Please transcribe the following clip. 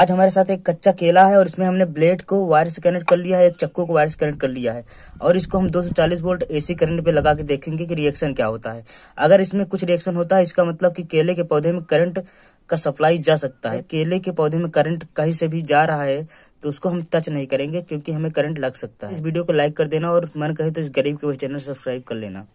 आज हमारे साथ एक कच्चा केला है और इसमें हमने ब्लेड को वायरस कनेक्ट कर लिया है एक चक्कू को वायरस कनेक्ट कर लिया है और इसको हम 240 वोल्ट एसी करंट पे लगा के देखेंगे कि रिएक्शन क्या होता है अगर इसमें कुछ रिएक्शन होता है इसका मतलब कि केले के पौधे में करंट का सप्लाई जा सकता है केले के पौधे में करंट कहीं से भी जा रहा है तो उसको हम टच नहीं करेंगे क्योंकि हमें करंट लग सकता है इस वीडियो को लाइक कर देना और मन कहे तो इस गरीब के चैनल सब्सक्राइब कर लेना